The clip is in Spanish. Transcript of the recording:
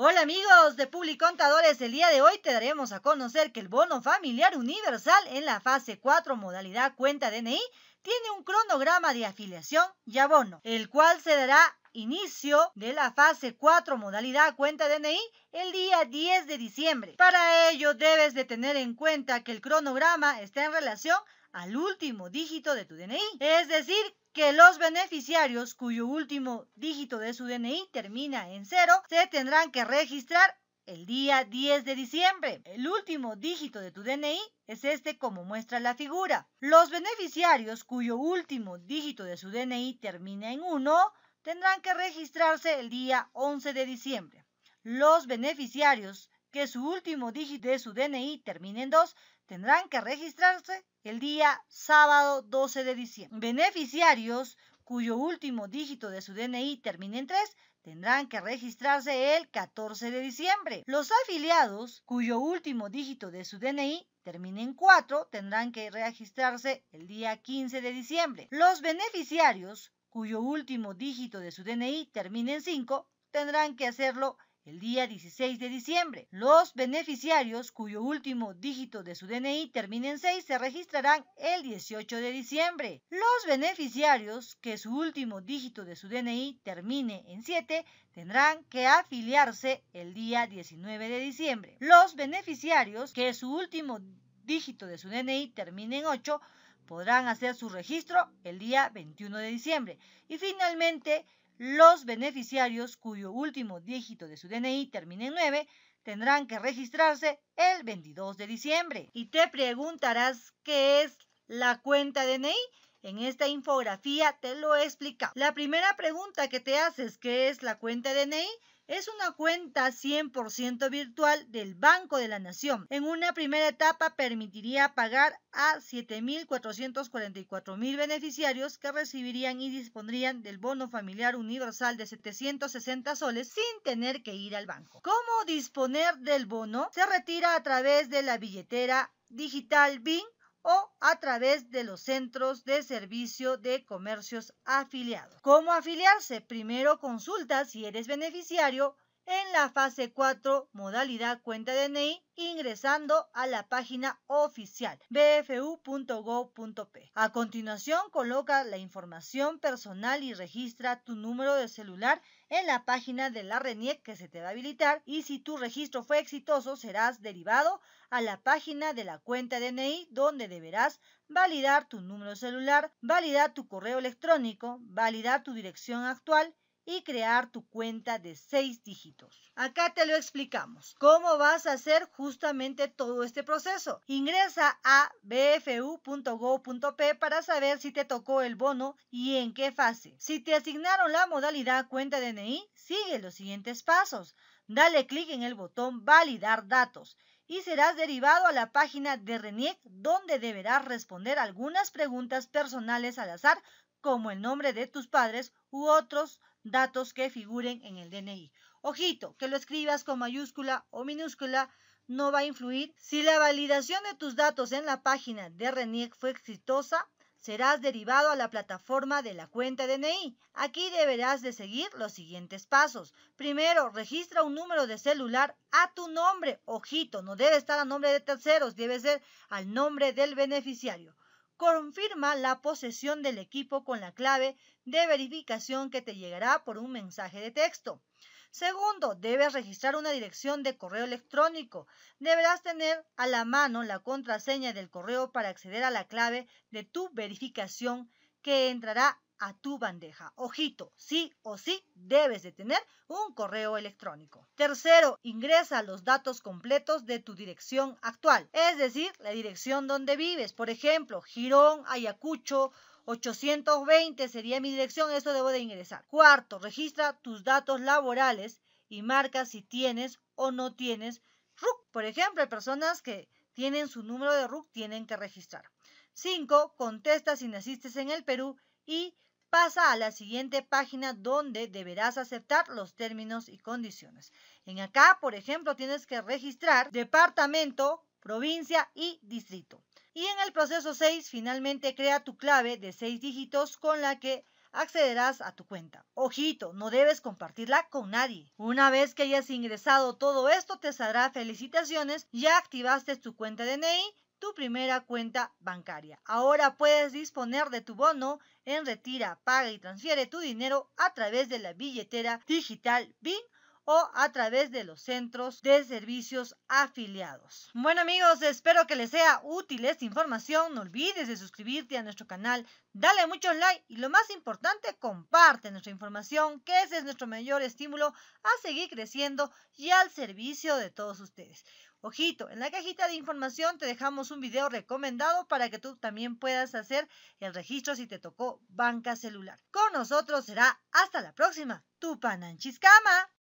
Hola amigos de Publicontadores, el día de hoy te daremos a conocer que el bono familiar universal en la fase 4 modalidad cuenta DNI tiene un cronograma de afiliación y abono, el cual se dará inicio de la fase 4 modalidad cuenta DNI el día 10 de diciembre. Para ello debes de tener en cuenta que el cronograma está en relación al último dígito de tu DNI, es decir, que los beneficiarios cuyo último dígito de su DNI termina en 0 se tendrán que registrar el día 10 de diciembre. El último dígito de tu DNI es este como muestra la figura. Los beneficiarios cuyo último dígito de su DNI termina en 1 tendrán que registrarse el día 11 de diciembre. Los beneficiarios que su último dígito de su DNI termine en 2 tendrán que registrarse el día sábado 12 de diciembre. Beneficiarios cuyo último dígito de su DNI termine en 3 tendrán que registrarse el 14 de diciembre. Los afiliados cuyo último dígito de su DNI termine en 4 tendrán que registrarse el día 15 de diciembre. Los beneficiarios cuyo último dígito de su DNI termine en 5, tendrán que hacerlo el día 16 de diciembre. Los beneficiarios cuyo último dígito de su DNI termine en 6 se registrarán el 18 de diciembre. Los beneficiarios que su último dígito de su DNI termine en 7 tendrán que afiliarse el día 19 de diciembre. Los beneficiarios que su último dígito de su DNI termine en 8 podrán hacer su registro el día 21 de diciembre. Y finalmente, los beneficiarios cuyo último dígito de su DNI termine en 9 tendrán que registrarse el 22 de diciembre. Y te preguntarás qué es la cuenta DNI. En esta infografía te lo he explicado. La primera pregunta que te haces, ¿qué es la cuenta DNI? es una cuenta 100% virtual del Banco de la Nación. En una primera etapa permitiría pagar a 7.444.000 beneficiarios que recibirían y dispondrían del bono familiar universal de 760 soles sin tener que ir al banco. ¿Cómo disponer del bono? Se retira a través de la billetera digital BIN o a través de los centros de servicio de comercios afiliados. ¿Cómo afiliarse? Primero consulta si eres beneficiario en la fase 4, modalidad cuenta DNI, ingresando a la página oficial bfu.gov.p. A continuación, coloca la información personal y registra tu número de celular en la página de la RENIEC que se te va a habilitar y si tu registro fue exitoso, serás derivado a la página de la cuenta DNI donde deberás validar tu número celular, validar tu correo electrónico, validar tu dirección actual y crear tu cuenta de 6 dígitos. Acá te lo explicamos. ¿Cómo vas a hacer justamente todo este proceso? Ingresa a bfu.go.p para saber si te tocó el bono y en qué fase. Si te asignaron la modalidad cuenta DNI, sigue los siguientes pasos. Dale clic en el botón Validar datos y serás derivado a la página de RENIEC donde deberás responder algunas preguntas personales al azar como el nombre de tus padres u otros datos que figuren en el DNI. Ojito, que lo escribas con mayúscula o minúscula no va a influir. Si la validación de tus datos en la página de RENIEC fue exitosa, serás derivado a la plataforma de la cuenta DNI. Aquí deberás de seguir los siguientes pasos. Primero, registra un número de celular a tu nombre. Ojito, no debe estar a nombre de terceros, debe ser al nombre del beneficiario confirma la posesión del equipo con la clave de verificación que te llegará por un mensaje de texto. Segundo, debes registrar una dirección de correo electrónico. Deberás tener a la mano la contraseña del correo para acceder a la clave de tu verificación que entrará a tu bandeja. Ojito, sí o sí debes de tener un correo electrónico. Tercero, ingresa los datos completos de tu dirección actual, es decir, la dirección donde vives. Por ejemplo, Girón, Ayacucho, 820 sería mi dirección, eso debo de ingresar. Cuarto, registra tus datos laborales y marca si tienes o no tienes RUC. Por ejemplo, personas que tienen su número de RUC, tienen que registrar. Cinco, Contesta si naciste en el Perú y pasa a la siguiente página donde deberás aceptar los términos y condiciones. En acá, por ejemplo, tienes que registrar departamento, provincia y distrito. Y en el proceso 6, finalmente crea tu clave de 6 dígitos con la que accederás a tu cuenta. Ojito, no debes compartirla con nadie. Una vez que hayas ingresado todo esto, te saldrá felicitaciones, ya activaste tu cuenta de NEI tu primera cuenta bancaria. Ahora puedes disponer de tu bono en Retira, Paga y Transfiere tu dinero a través de la billetera digital BIN o a través de los centros de servicios afiliados. Bueno amigos, espero que les sea útil esta información. No olvides de suscribirte a nuestro canal, dale muchos like y lo más importante, comparte nuestra información, que ese es nuestro mayor estímulo a seguir creciendo y al servicio de todos ustedes. Ojito, en la cajita de información te dejamos un video recomendado para que tú también puedas hacer el registro si te tocó banca celular. Con nosotros será hasta la próxima, tu pananchiscama.